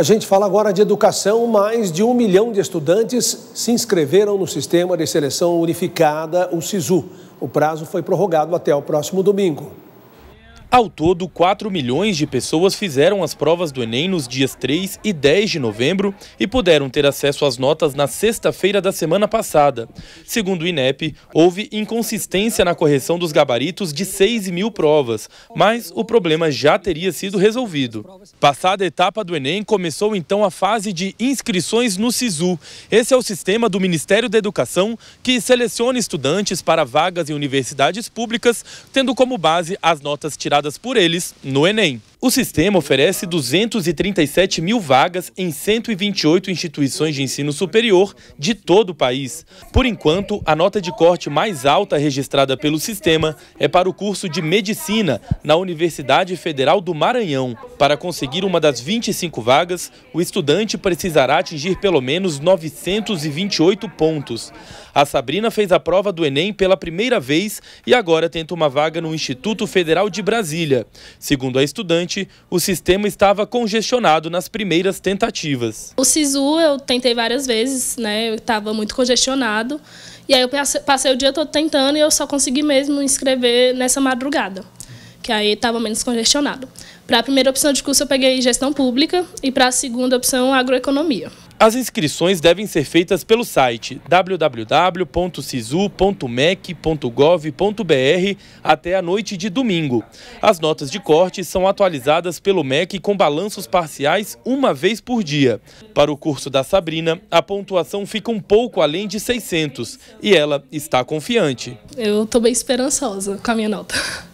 A gente fala agora de educação. Mais de um milhão de estudantes se inscreveram no Sistema de Seleção Unificada, o SISU. O prazo foi prorrogado até o próximo domingo. Ao todo, 4 milhões de pessoas fizeram as provas do Enem nos dias 3 e 10 de novembro e puderam ter acesso às notas na sexta-feira da semana passada. Segundo o INEP, houve inconsistência na correção dos gabaritos de 6 mil provas, mas o problema já teria sido resolvido. Passada a etapa do Enem, começou então a fase de inscrições no SISU. Esse é o sistema do Ministério da Educação que seleciona estudantes para vagas em universidades públicas, tendo como base as notas tiradas apresentadas por eles no Enem. O sistema oferece 237 mil vagas em 128 instituições de ensino superior de todo o país. Por enquanto, a nota de corte mais alta registrada pelo sistema é para o curso de Medicina na Universidade Federal do Maranhão. Para conseguir uma das 25 vagas, o estudante precisará atingir pelo menos 928 pontos. A Sabrina fez a prova do Enem pela primeira vez e agora tenta uma vaga no Instituto Federal de Brasília. Segundo a estudante, o sistema estava congestionado nas primeiras tentativas. O SISU eu tentei várias vezes, né? Eu estava muito congestionado. E aí eu passei o dia todo tentando e eu só consegui mesmo inscrever nessa madrugada, que aí estava menos congestionado. Para a primeira opção de curso eu peguei gestão pública e para a segunda opção agroeconomia. As inscrições devem ser feitas pelo site www.sisu.mec.gov.br até a noite de domingo. As notas de corte são atualizadas pelo MEC com balanços parciais uma vez por dia. Para o curso da Sabrina, a pontuação fica um pouco além de 600 e ela está confiante. Eu estou bem esperançosa com a minha nota.